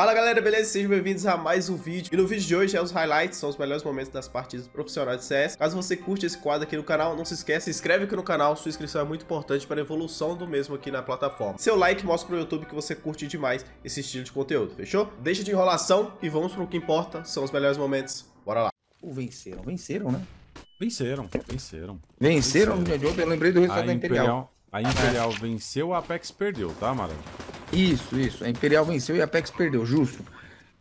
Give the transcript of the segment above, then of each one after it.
Fala galera, beleza? Sejam bem-vindos a mais um vídeo. E no vídeo de hoje é os highlights, são os melhores momentos das partidas profissionais de CS. Caso você curte esse quadro aqui no canal, não se esqueça, se inscreve aqui no canal, sua inscrição é muito importante para a evolução do mesmo aqui na plataforma. Seu like mostra pro YouTube que você curte demais esse estilo de conteúdo, fechou? Deixa de enrolação e vamos pro que importa, são os melhores momentos. Bora lá. Ou venceram, venceram, né? Venceram, venceram. Venceram, venceram. eu lembrei do resultado da Imperial. Imperial. A Imperial venceu, a Apex perdeu, tá, Maranhão? Isso, isso. A Imperial venceu e a Apex perdeu, justo.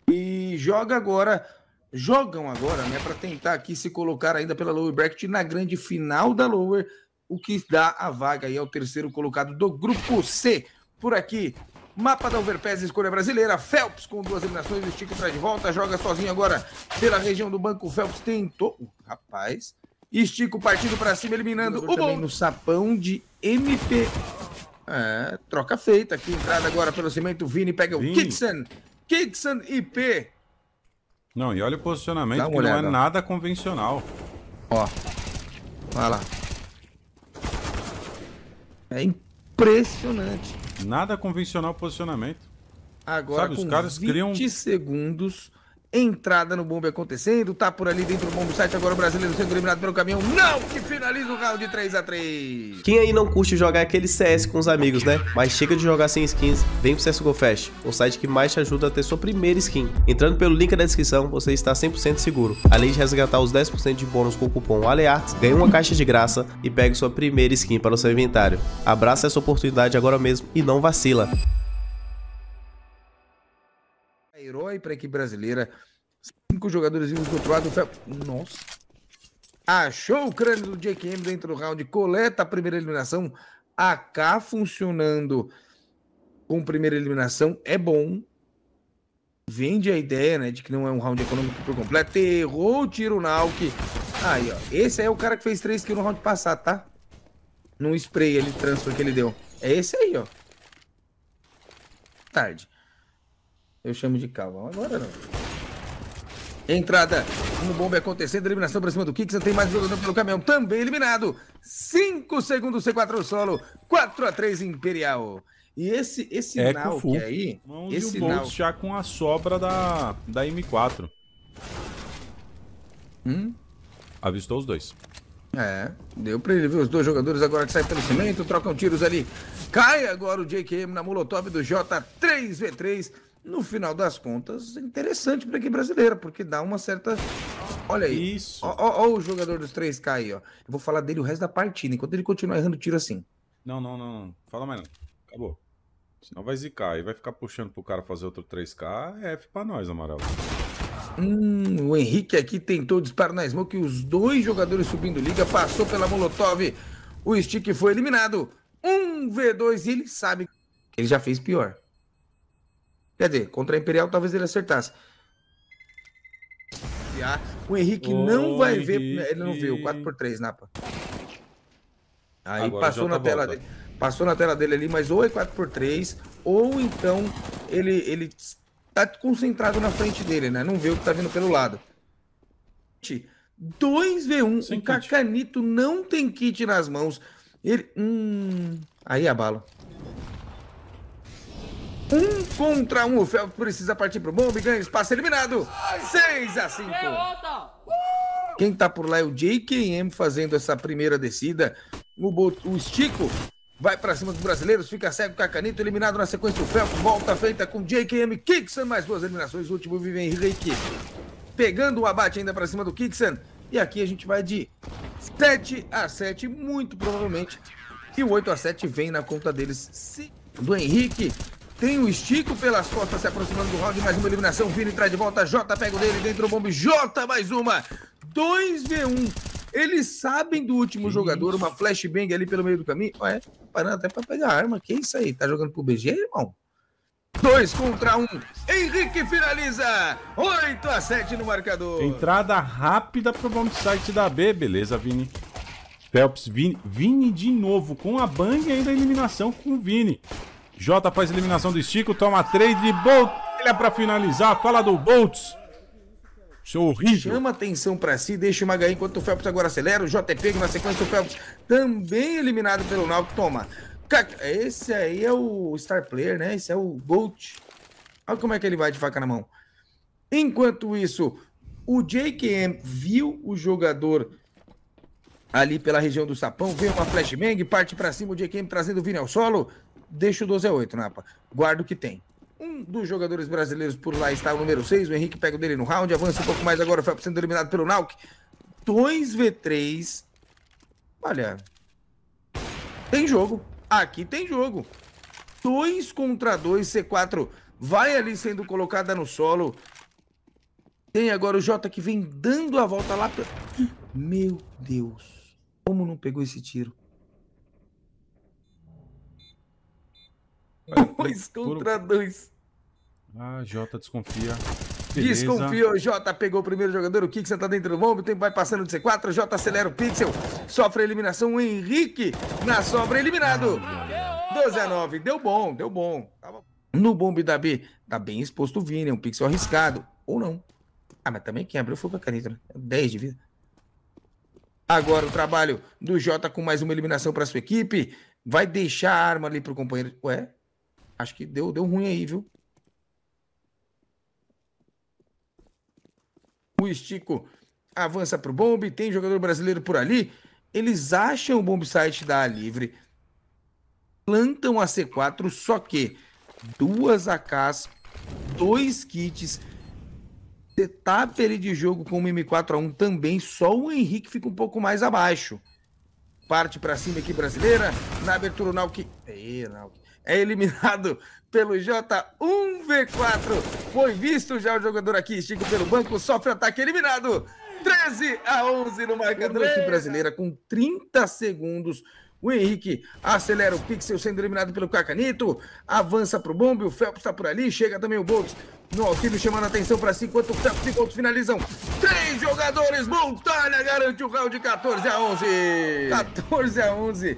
E joga agora, jogam agora, né, para tentar aqui se colocar ainda pela lower bracket na grande final da lower, o que dá a vaga aí ao terceiro colocado do grupo C. Por aqui, Mapa da Overpass, escolha brasileira. Phelps com duas eliminações, estica traz de volta, joga sozinho agora pela região do banco. Phelps tentou. Uh, rapaz. Estica o partido para cima, eliminando o, o bom. no sapão de MP é, troca feita aqui. Entrada agora pelo cimento. Vini pega Vini. o Kixen. Kixen IP. Não, e olha o posicionamento que olhada. não é nada convencional. Ó. Vai lá. É impressionante. Nada convencional posicionamento. Agora Sabe, os caras 20 criam... segundos entrada no bombe acontecendo, tá por ali dentro do bombe site agora o brasileiro sendo eliminado pelo caminhão, não, que finaliza o round de 3x3. Quem aí não curte jogar aquele CS com os amigos, né? Mas chega de jogar sem skins, vem pro CSGO Fest, o site que mais te ajuda a ter sua primeira skin. Entrando pelo link da descrição, você está 100% seguro. Além de resgatar os 10% de bônus com o cupom ALEARTS, ganha uma caixa de graça e pegue sua primeira skin para o seu inventário. Abraça essa oportunidade agora mesmo e não vacila. Herói para a equipe brasileira. Cinco jogadores vivos do lado. Nossa. Achou o crânio do JKM dentro do round. Coleta a primeira eliminação. AK funcionando com primeira eliminação é bom. Vende a ideia, né, de que não é um round econômico por completo. Errou o tiro Nauk. Aí, ó. Esse aí é o cara que fez três kills no round passado, tá? Num spray ele transfer que ele deu. É esse aí, ó. Tarde. Eu chamo de cavalo Agora não. Entrada no bombe é acontecendo, eliminação pra cima do Kicks, tem mais jogador pelo caminhão, também eliminado. 5 segundos C4 solo, 4 a 3 Imperial. E esse esse é sinal que aí, Mãos esse e já com a sobra da da M4. Hum? Avistou os dois. É, deu pra ele ver os dois jogadores agora que saem pelo cimento, trocam tiros ali. Cai agora o JKM na molotov do J3v3 no final das contas, interessante para equipe brasileira, porque dá uma certa. Olha aí. Isso. Ó, ó, ó, o jogador dos 3K aí, ó. Eu vou falar dele o resto da partida, enquanto ele continuar errando tiro assim. Não, não, não, não. Fala mais não. Acabou. Senão vai zicar. E vai ficar puxando pro cara fazer outro 3K. É F pra nós, amarelo Hum, o Henrique aqui tentou disparar na smoke. Os dois jogadores subindo liga. Passou pela Molotov. O Stick foi eliminado. Um V2 e ele sabe que ele já fez pior. Quer dizer, contra a Imperial talvez ele acertasse. O Henrique Ô, não vai Henrique. ver. Né, ele não viu. 4x3, Napa. Aí Agora passou na tela volta. dele. Passou na tela dele ali, mas ou é 4x3, ou então ele, ele tá concentrado na frente dele, né? Não vê o que tá vindo pelo lado. 2v1, Sem o Cacanito não tem kit nas mãos. Ele. Hum. Aí abalo. É um contra um, o Felps precisa partir pro bombe, ganha espaço eliminado. 6 a 5. Uh! Quem tá por lá é o JKM fazendo essa primeira descida. O, o Stico vai para cima dos brasileiros, fica cego com a caneta, eliminado na sequência o Felps, volta feita com JKM Kixan, mais duas eliminações, o último vive Henrique, pegando o abate ainda para cima do Kixan. e aqui a gente vai de 7 a 7, muito provavelmente, e o 8 a 7 vem na conta deles, do Henrique, tem o Estico pelas costas se aproximando do round. Mais uma eliminação. Vini traz de volta. Jota pega o dele dentro do bombe. Jota mais uma. 2v1. Eles sabem do último que jogador. Isso? Uma flashbang ali pelo meio do caminho. Ué, parando até pra pegar arma. Que isso aí? Tá jogando pro BG, irmão? 2 contra 1. Um. Henrique finaliza. 8 a 7 no marcador. Entrada rápida pro bomb site da B. Beleza, Vini. Phelps, Vini, Vini de novo com a Bang e ainda a eliminação com o Vini. J faz eliminação do Estico, toma trade de Boltelha para finalizar. Fala do Boltz. horrível. Chama atenção para si, deixa o Magaí enquanto o Phelps agora acelera. O JP na sequência, o Phelps também eliminado pelo Nautilus. Toma. Esse aí é o Star Player, né? Esse é o Bolt. Olha como é que ele vai de faca na mão. Enquanto isso, o JKM viu o jogador ali pela região do sapão, Vem uma flashbang, parte para cima, o JKM trazendo o Vini ao solo deixa o 12 a 8, Napa. Guarda o que tem. Um dos jogadores brasileiros por lá está o número 6. O Henrique pega o dele no round, avança um pouco mais agora. Foi sendo eliminado pelo Nauk. 2v3. Olha. Tem jogo. Aqui tem jogo. 2 contra 2, C4 vai ali sendo colocada no solo. Tem agora o Jota que vem dando a volta lá. Pelo... Meu Deus. Como não pegou esse tiro? Dois contra dois. Ah, Jota desconfia. Beleza. Desconfia, Jota pegou o primeiro jogador, o Kik você tá dentro do bombe, o tempo vai passando de C4, Jota acelera o Pixel, sofre a eliminação, o Henrique na sobra, eliminado. Ah, 12 a 9, deu bom, deu bom. No bombe da B, tá bem exposto o Vini, é um Pixel arriscado, ou não. Ah, mas também quem abriu foi com a caneta, né? 10 de vida. Agora o trabalho do Jota com mais uma eliminação para sua equipe, vai deixar a arma ali pro companheiro. Ué, Acho que deu, deu ruim aí, viu? O Estico avança pro bombe, tem jogador brasileiro por ali. Eles acham o bomb site da Livre, plantam a C4, só que duas AKs, dois kits, setup ali de jogo com o M4A1 também, só o Henrique fica um pouco mais abaixo. Parte para cima aqui brasileira, na abertura o Nauk... Ei, Nauk é eliminado pelo J1V4. Foi visto já o jogador aqui, estica pelo banco, sofre ataque eliminado. 13 a 11 no marcador aqui brasileira com 30 segundos. O Henrique acelera o Pixel sendo eliminado pelo Cacanito, avança para o Bombe, o Phelps está por ali, chega também o Boltz no auxílio chamando a atenção para si, enquanto o Phelps e o Boltz finalizam. Três jogadores, Montanha garante o round de 14 a 11. 14 a 11.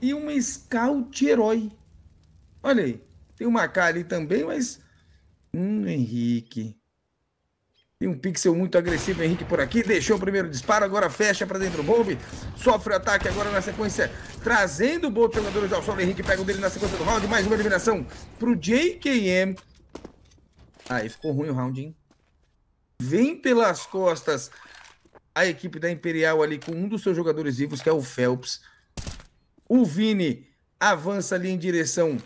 E um scout herói Olha aí. Tem uma cara ali também, mas. Hum, Henrique. Tem um pixel muito agressivo, Henrique, por aqui. Deixou o primeiro disparo, agora fecha para dentro. Bombe sofre o ataque agora na sequência, trazendo o bom jogadores ao solo. Henrique pega o dele na sequência do round. Mais uma eliminação para o JKM. Aí ficou ruim o round, hein? Vem pelas costas a equipe da Imperial ali com um dos seus jogadores vivos, que é o Phelps. O Vini avança ali em direção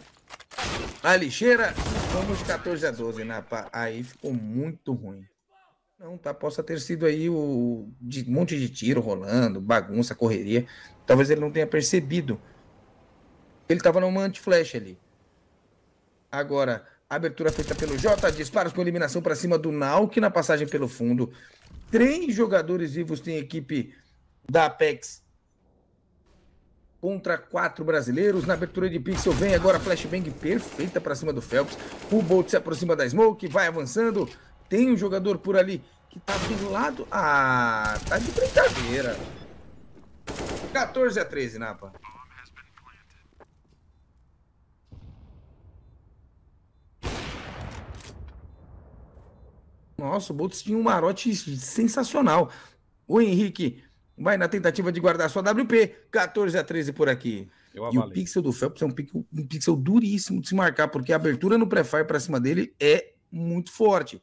a lixeira, vamos 14 a 12, Napa. Né, aí ficou muito ruim. Não, tá, possa ter sido aí o de, um monte de tiro rolando, bagunça, correria. Talvez ele não tenha percebido. Ele tava numa anti-flash ali. Agora, abertura feita pelo Jota, disparos com eliminação para cima do Nauk na passagem pelo fundo. Três jogadores vivos tem equipe da Apex contra quatro brasileiros. Na abertura de pixel vem agora flashbang perfeita para cima do Phelps. O Bolt se aproxima da Smoke, vai avançando. Tem um jogador por ali que tá do lado. Ah, tá de brincadeira. 14 a 13, Napa. Nossa, o Boltz tinha um marote sensacional. O Henrique vai na tentativa de guardar sua WP, 14 a 13 por aqui. e o pixel do Phelps é um pixel, um pixel duríssimo de se marcar, porque a abertura no pré-fire para cima dele é muito forte.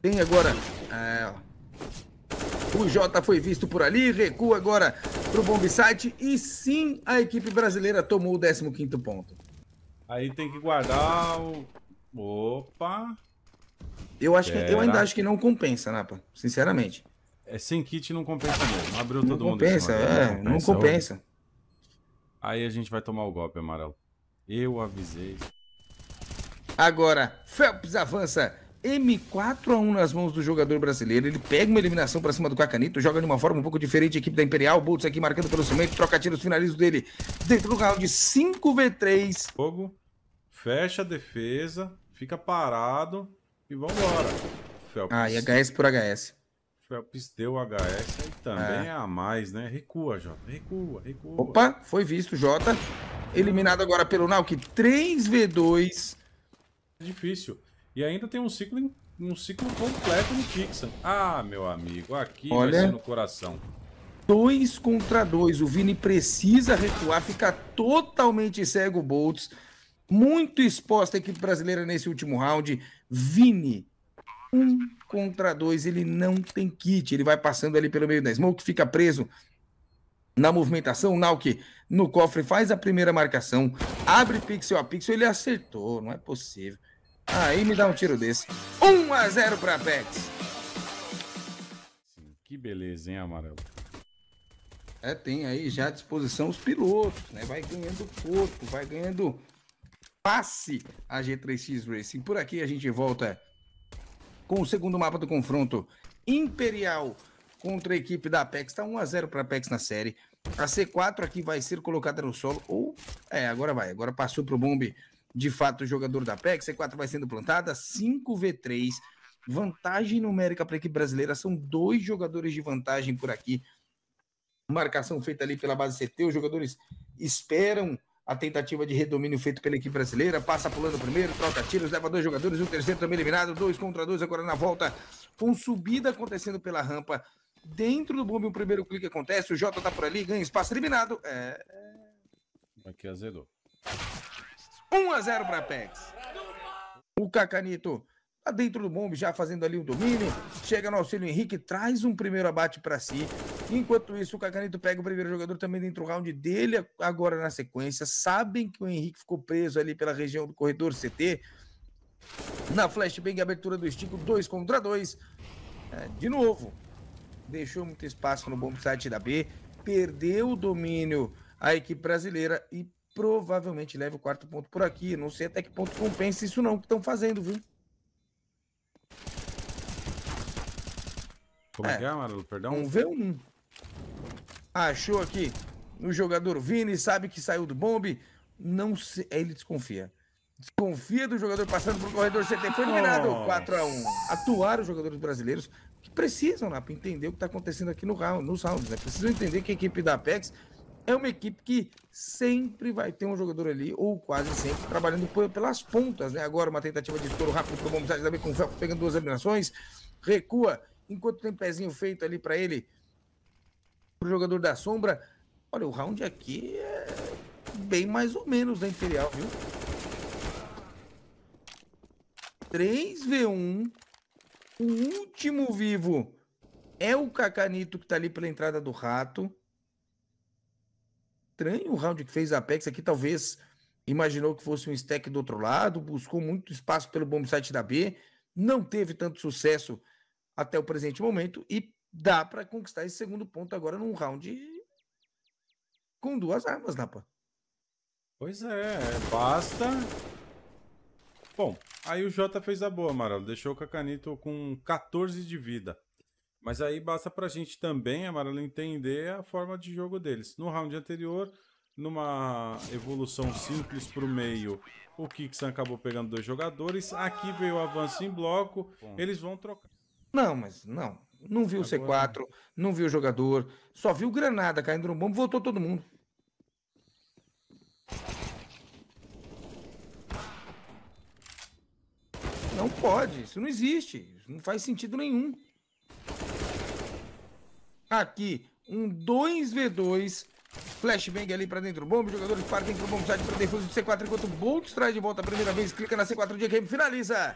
Tem agora. É, o Jota foi visto por ali, recua agora para o bombsite e sim, a equipe brasileira tomou o 15 ponto. Aí tem que guardar o... Opa! Eu, acho que, eu ainda acho que não compensa, Napa, sinceramente. É, sem kit não compensa mesmo. Abriu todo não mundo. Compensa, é, não compensa, não é compensa. Aí a gente vai tomar o golpe, amarelo. Eu avisei. Agora, Phelps avança M4 a 1 nas mãos do jogador brasileiro. Ele pega uma eliminação para cima do Cacanito, joga de uma forma um pouco diferente a equipe da Imperial. Boltz aqui marcando pelo cimento, troca tiros, finalizo dele. Dentro do round de 5v3. Fogo, fecha a defesa, fica parado e vambora. Phelps. Ah, e HS por HS. Phelps deu HS e também é. é. a mais, né? Recua, Jota. Recua, recua. Opa, foi visto, Jota. Eliminado agora pelo Nauk. 3v2. É difícil. E ainda tem um ciclo, um ciclo completo no Pixan. Ah, meu amigo, aqui Olha, vai ser no coração. 2 contra 2. O Vini precisa recuar, fica totalmente cego o Boltz. Muito exposta a equipe brasileira nesse último round. Vini um hum. contra dois, ele não tem kit, ele vai passando ali pelo meio da Smoke, fica preso na movimentação, o Nauk no cofre faz a primeira marcação, abre pixel a pixel, ele acertou, não é possível. Aí me dá um tiro desse. 1 a 0 para Apex. Que beleza, hein, Amarelo? É, tem aí já à disposição os pilotos, né? Vai ganhando corpo, vai ganhando passe a G3X Racing. Por aqui a gente volta com o segundo mapa do confronto. Imperial contra a equipe da Apex. Tá 1x0 para a Apex na série. A C4 aqui vai ser colocada no solo. Ou. É, agora vai. Agora passou para o bombe. De fato, o jogador da Apex. C4 vai sendo plantada. 5v3. Vantagem numérica para a equipe brasileira. São dois jogadores de vantagem por aqui. Marcação feita ali pela base CT. Os jogadores esperam a tentativa de redomínio feito pela equipe brasileira, passa pulando primeiro, troca tiros, leva dois jogadores, o terceiro também eliminado, dois contra dois agora na volta, com subida acontecendo pela rampa, dentro do bombe o primeiro clique acontece, o Jota tá por ali, ganha espaço, eliminado, é... é. Aqui azedou. 1 a 0 para Apex. O Cacanito tá dentro do bombe já fazendo ali o domínio, chega no auxílio Henrique, traz um primeiro abate para si, Enquanto isso, o Cacanito pega o primeiro jogador também dentro do round dele, agora na sequência. Sabem que o Henrique ficou preso ali pela região do corredor CT. Na flashbang, abertura do Estico, 2 contra 2. É, de novo, deixou muito espaço no bom site da B. Perdeu o domínio a equipe brasileira e provavelmente leva o quarto ponto por aqui. Não sei até que ponto compensa isso não que estão fazendo, viu? Como é, é que é, Marlo? Perdão? Um V1 achou aqui no jogador Vini, sabe que saiu do bombe, não se... É, ele desconfia. Desconfia do jogador passando pro corredor CT. Foi eliminado 4x1. Atuaram os jogadores brasileiros que precisam, para entender o que está acontecendo aqui no round, nos rounds, né? Precisam entender que a equipe da Apex é uma equipe que sempre vai ter um jogador ali, ou quase sempre, trabalhando pelas pontas, né? Agora uma tentativa de estouro rápido com o também com o Felco pegando duas eliminações. Recua, enquanto tem pezinho feito ali para ele pro jogador da sombra. Olha, o round aqui é bem mais ou menos da Imperial, viu? 3v1. O último vivo é o Cacanito que tá ali pela entrada do rato. Estranho o round que fez a Apex aqui, talvez imaginou que fosse um stack do outro lado, buscou muito espaço pelo bombsite da B, não teve tanto sucesso até o presente momento e dá para conquistar esse segundo ponto agora num round com duas armas, Napa. Pois é, basta. Bom, aí o Jota fez a boa, Amaral. Deixou o Cacanito com 14 de vida. Mas aí basta pra gente também, Amaral, entender a forma de jogo deles. No round anterior, numa evolução simples pro meio, o Kixan acabou pegando dois jogadores. Aqui veio o avanço em bloco, eles vão trocar. Não, mas não não viu o C4, não viu o jogador, só viu granada caindo no bombo, voltou todo mundo. Não pode, isso não existe, isso não faz sentido nenhum. Aqui, um 2v2, flashbang ali pra dentro do bombo, jogadores partem pro bombo, site pra defesa do C4, enquanto o Bolt traz de volta a primeira vez, clica na C4 de game, finaliza!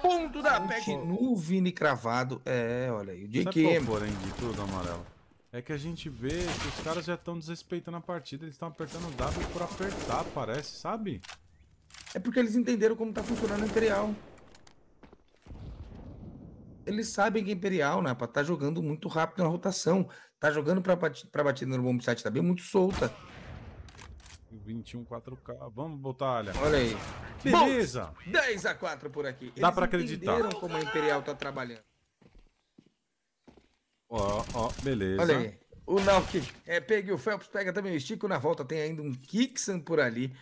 Ponto da PEC. no o Vini cravado. É, olha aí. O dia que... qual, porém de tudo, amarelo? É que a gente vê que os caras já estão desrespeitando a partida. Eles estão apertando W por apertar, parece, sabe? É porque eles entenderam como tá funcionando o Imperial. Eles sabem que é Imperial, né né, tá jogando muito rápido na rotação. Tá jogando pra, bat pra batida no bomb site também muito solta. 21 4K. Vamos botar, olha. Olha aí. Beleza. Bom, 10 a 4 por aqui. Dá para pra acreditar. como a Imperial tá trabalhando. Ó, ó, beleza. Olha aí. O Nauk, é, pegue o Phelps, pega também o Estico. Na volta tem ainda um Kixan por ali.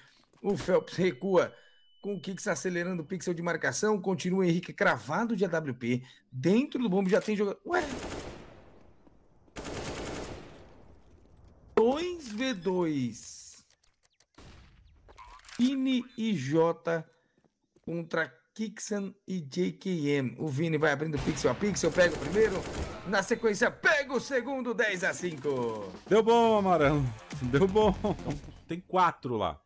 O Phelps recua com o Kixan acelerando o pixel de marcação. Continua o Henrique cravado de AWP. Dentro do bombo já tem jogador. Ué, 2v2. Vini e Jota contra Kixan e JKM. O Vini vai abrindo pixel a pixel, pega o primeiro. Na sequência, pega o segundo, 10 a 5. Deu bom, Amarelo. Deu bom. Tem quatro lá.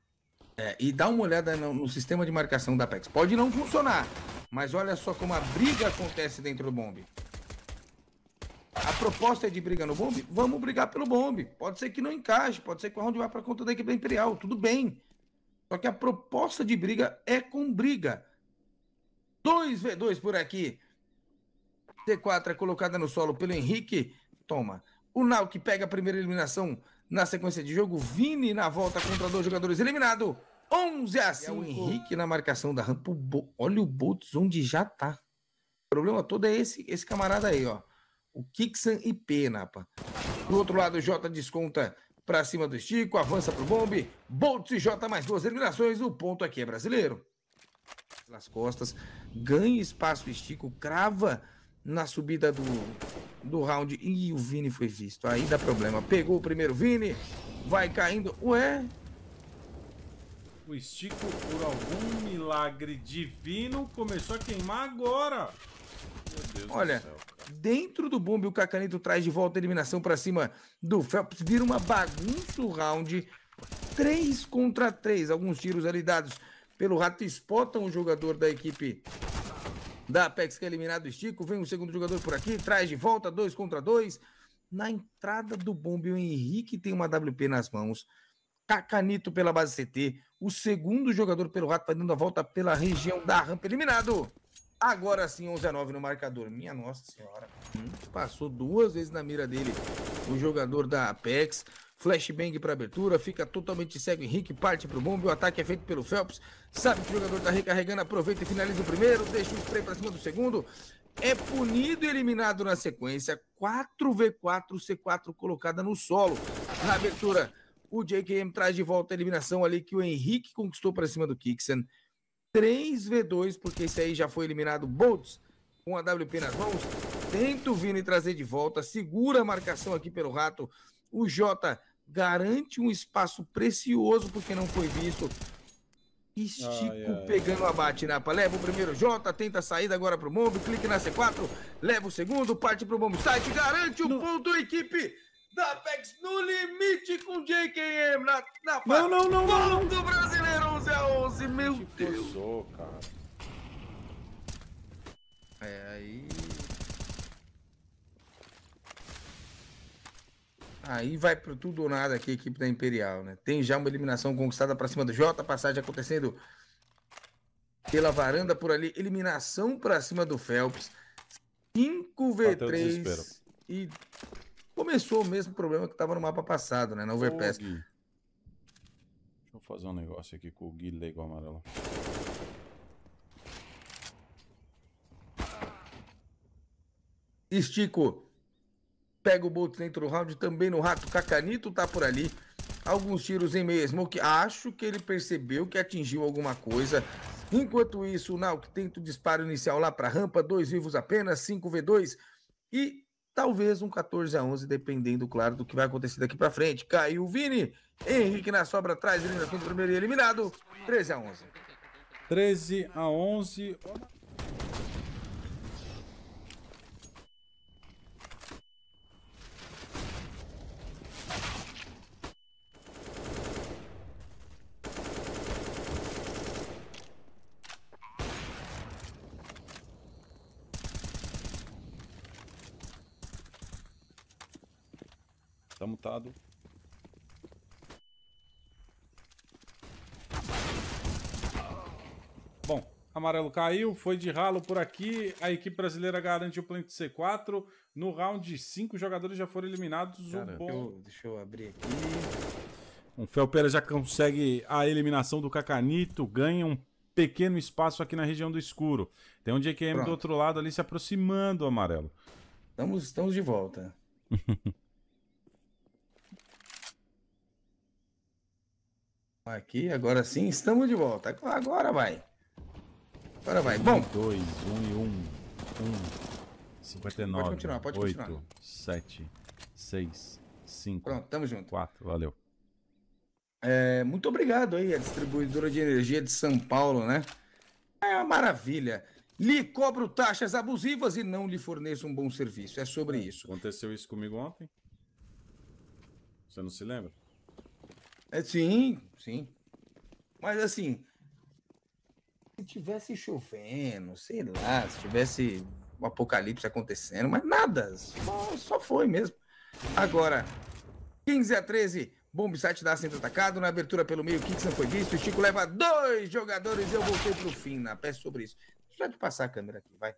É, e dá uma olhada no, no, sistema de marcação da Pex. Pode não funcionar, mas olha só como a briga acontece dentro do bombe. A proposta é de briga no bombe? Vamos brigar pelo bombe. Pode ser que não encaixe, pode ser que o round vá para conta da equipe da Imperial. Tudo bem, só que a proposta de briga é com briga. 2v2 por aqui. T4 é colocada no solo pelo Henrique. Toma. O Nau que pega a primeira eliminação na sequência de jogo. Vini na volta contra dois jogadores eliminado. 11 a 5. É o Henrique na marcação da rampa. Olha o Boltz onde já tá. O problema todo é esse, esse camarada aí, ó. O Kixan e Penapa. Do outro lado, o Jota desconta para cima do Estico, avança pro Bombe, Bolt e J mais duas eliminações, o ponto aqui é brasileiro. Pelas costas, ganha espaço o Estico, crava na subida do, do round e o Vini foi visto, aí dá problema. Pegou o primeiro Vini, vai caindo, ué... O Estico, por algum milagre divino, começou a queimar agora. Meu Deus Olha, do céu dentro do bombe, o Cacanito traz de volta a eliminação para cima do Phelps. Vira uma bagunça o round. 3 contra 3. Alguns tiros ali dados pelo Rato espotam o jogador da equipe da Apex que é eliminado. Estico vem o um segundo jogador por aqui, traz de volta 2 contra 2. Na entrada do bombe, o Henrique tem uma WP nas mãos. Cacanito pela base CT. O segundo jogador pelo Rato vai dando a volta pela região da rampa. Eliminado! Agora sim, 11 a 9 no marcador. Minha nossa senhora. Hum, passou duas vezes na mira dele o jogador da Apex. Flashbang para abertura, fica totalmente cego Henrique, parte para o bombe, o ataque é feito pelo Phelps, sabe que o jogador está recarregando, aproveita e finaliza o primeiro, deixa o spray para cima do segundo, é punido e eliminado na sequência, 4v4, C4 colocada no solo, na abertura, o JKM traz de volta a eliminação ali que o Henrique conquistou para cima do Kixen, 3v2, porque esse aí já foi eliminado. Boltz com a WP nas mãos. Tenta o Vini trazer de volta. Segura a marcação aqui pelo rato. O Jota garante um espaço precioso, porque não foi visto. Estico ai, ai, pegando o abate, Napa. Leva o primeiro Jota, tenta sair saída agora pro Mombo, clique na C4, leva o segundo, parte pro Mombo Site, garante o no... ponto, equipe da Apex no limite com JKM, na, Não, não, não, não, Brasil! 11 a 11, meu Te Deus. Forçou, cara. É, aí... Aí vai pro tudo ou nada aqui a equipe da Imperial, né? Tem já uma eliminação conquistada para cima do Jota, passagem acontecendo pela varanda por ali, eliminação para cima do Phelps. 5v3 e começou o mesmo problema que estava no mapa passado, né? Na Overpass. Fogue. Vou fazer um negócio aqui com o Guilego amarelo. Estico. Pega o Bolt dentro do round, também no rato. Cacanito tá por ali. Alguns tiros em meio que Acho que ele percebeu que atingiu alguma coisa. Enquanto isso, o Nauk tenta o disparo inicial lá para rampa. Dois vivos apenas, 5v2. E talvez um 14 a 11 dependendo, claro, do que vai acontecer daqui para frente. Caiu o Vini, Henrique na sobra atrás, ele na frente primeiro eliminado, 13 a 11. 13 a 11. amarelo caiu, foi de ralo por aqui. A equipe brasileira garante o plant C4. No round cinco jogadores já foram eliminados. um bom... eu, deixa eu abrir aqui. O Felpera já consegue a eliminação do Cacanito, ganha um pequeno espaço aqui na região do escuro. Tem um JKM Pronto. do outro lado ali se aproximando, amarelo. Estamos, estamos de volta. aqui, agora sim, estamos de volta. Agora vai. Agora vai. Bom. 2, 1 e 1. 1. 59. Pode continuar, pode 8, continuar. 7, 6, 5. Pronto, tamo junto. 4, valeu. É, muito obrigado aí, a distribuidora de energia de São Paulo, né? É uma maravilha. Lhe cobro taxas abusivas e não lhe forneço um bom serviço. É sobre é, isso. Aconteceu isso comigo ontem? Você não se lembra? É, sim, sim. Mas assim, se tivesse chovendo, sei lá, se tivesse um apocalipse acontecendo, mas nada, só, só foi mesmo. Agora, 15 a 13, site dá sendo atacado, na abertura pelo meio, o Kixan foi visto, o Chico leva dois jogadores e eu voltei pro fim na peça sobre isso. Deixa eu passar a câmera aqui, vai.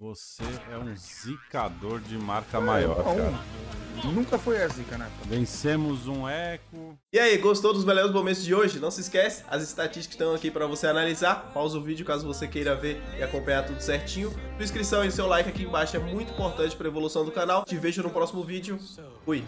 Você é um zicador de marca maior, cara. Nunca foi a zica, né? Vencemos um eco. E aí, gostou dos melhores momentos de hoje? Não se esquece, as estatísticas estão aqui para você analisar. Pausa o vídeo caso você queira ver e acompanhar tudo certinho. Sua inscrição e seu like aqui embaixo é muito importante para a evolução do canal. Te vejo no próximo vídeo. Fui.